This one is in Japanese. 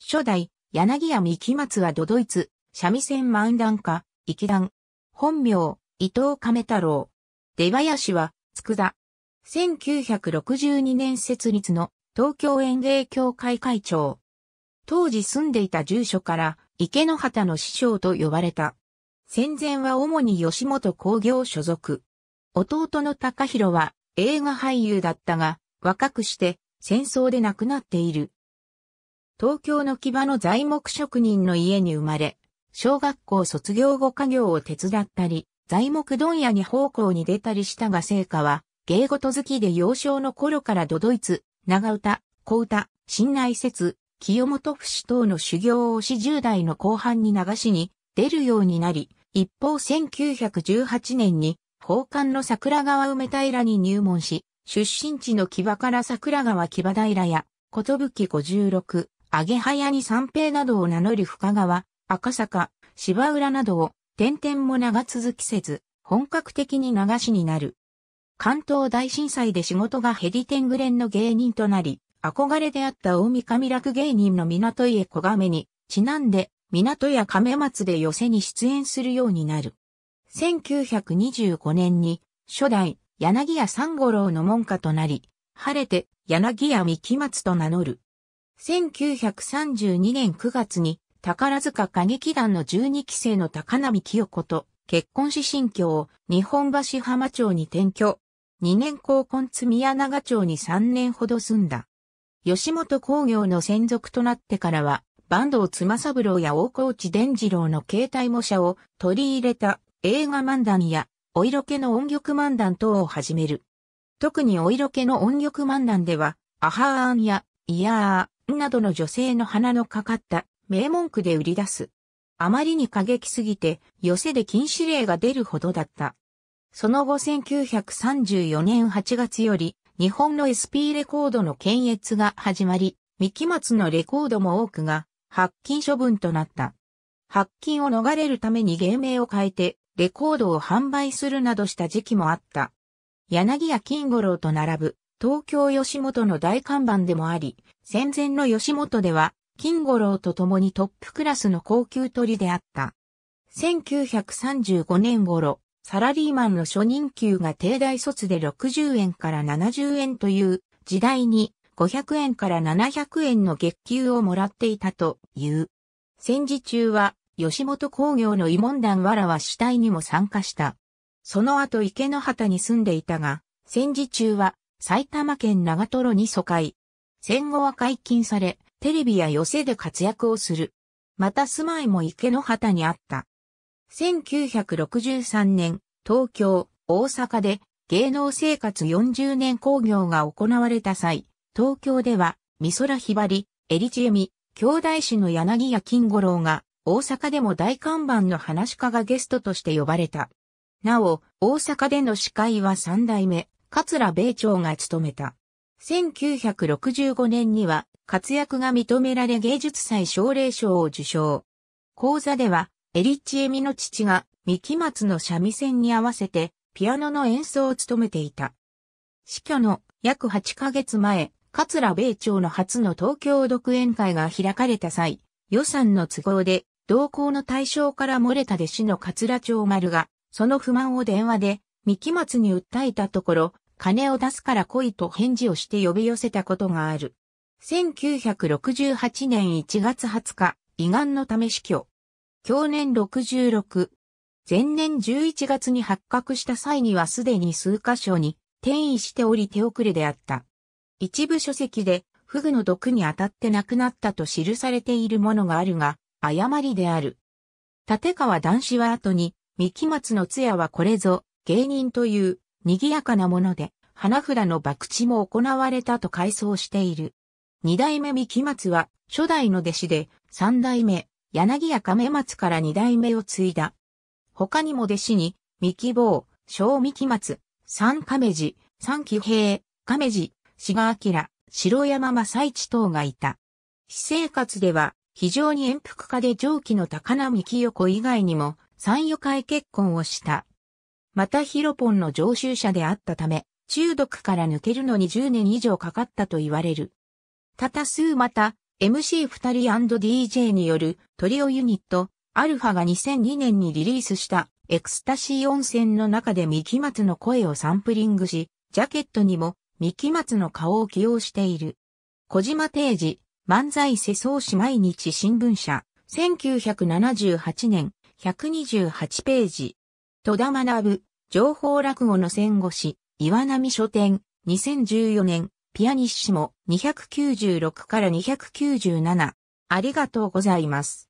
初代、柳谷三木松はドドイツ、三味線漫談家、池 k 談。本名、伊藤亀太郎。出林は、佃。1962年設立の東京園芸協会会長。当時住んでいた住所から池の旗の師匠と呼ばれた。戦前は主に吉本工業所属。弟の高弘は映画俳優だったが若くして戦争で亡くなっている。東京の木場の材木職人の家に生まれ、小学校卒業後家業を手伝ったり、材木問屋に奉公に出たりしたが成果は、芸事好きで幼少の頃からドドイツ、長唄、小唄、信内説、清本死等の修行をし10代の後半に流しに出るようになり、一方1918年に、宝還の桜川梅平に入門し、出身地の木場から桜川木場平や、ことぶき56、アゲハヤに三平などを名乗り深川、赤坂、芝浦などを、点々も長続きせず、本格的に流しになる。関東大震災で仕事がヘディテングレンの芸人となり、憧れであった大見上楽芸人の港家小亀に、ちなんで、港や亀松で寄せに出演するようになる。1925年に、初代、柳屋三五郎の門下となり、晴れて、柳屋三木松と名乗る。1932年9月に宝塚歌劇団の12期生の高波清子と結婚し新居を日本橋浜町に転居。2年高婚津宮長町に3年ほど住んだ。吉本工業の専属となってからは、坂東妻三郎や大河内伝次郎の携帯模写を取り入れた映画漫談やお色気の音曲漫談等を始める。特にお色気の音曲漫談では、アハーンやイヤー、などの女性の鼻のかかった名文句で売り出す。あまりに過激すぎて、寄せで禁止令が出るほどだった。その後1934年8月より、日本の SP レコードの検閲が始まり、三木松のレコードも多くが、発禁処分となった。発禁を逃れるために芸名を変えて、レコードを販売するなどした時期もあった。柳谷金五郎と並ぶ東京吉本の大看板でもあり、戦前の吉本では、金五郎と共にトップクラスの高級鳥であった。1935年頃、サラリーマンの初任給が定大卒で60円から70円という時代に500円から700円の月給をもらっていたという。戦時中は吉本工業の慰問団わらは主体にも参加した。その後池の畑に住んでいたが、戦時中は埼玉県長瀞に疎開。戦後は解禁され、テレビや寄せで活躍をする。また住まいも池の旗にあった。1963年、東京、大阪で芸能生活40年興行が行われた際、東京では、美空ひばり、エリチエミ、兄弟子の柳家金五郎が、大阪でも大看板の話家がゲストとして呼ばれた。なお、大阪での司会は三代目、桂米朝が務めた。1965年には活躍が認められ芸術祭奨励賞を受賞。講座では、エリッチ・エミの父が三木松の三味線に合わせてピアノの演奏を務めていた。死去の約8ヶ月前、桂米朝の初の東京独演会が開かれた際、予算の都合で同行の対象から漏れた弟子の桂長丸が、その不満を電話で三木松に訴えたところ、金を出すから来いと返事をして呼び寄せたことがある。1968年1月20日、胃がんのため死去。去年66。前年11月に発覚した際にはすでに数箇所に転移しており手遅れであった。一部書籍で、フグの毒に当たって亡くなったと記されているものがあるが、誤りである。立川男子は後に、三木松の通夜はこれぞ、芸人という賑やかなもので、花札の博打も行われたと回想している。二代目三木松は初代の弟子で、三代目柳や亀松から二代目を継いだ。他にも弟子に、三木坊、小三木松、三亀寺、三木平、亀寺、志賀明、白山正一等がいた。私生活では、非常に遠福家で上記の高菜三木横以外にも、三余会結婚をした。またヒロポンの常習者であったため、中毒から抜けるのに10年以上かかったと言われる。タタスーまた、MC2 人 &DJ によるトリオユニット、アルファが2002年にリリースしたエクスタシー温泉の中でミキマツの声をサンプリングし、ジャケットにもミキマツの顔を起用している。小島定治、漫才世相史毎日新聞社、1978年、128ページ。戸田学、情報落語の戦後史、岩波書店、2014年、ピアニッシモ、296から297。ありがとうございます。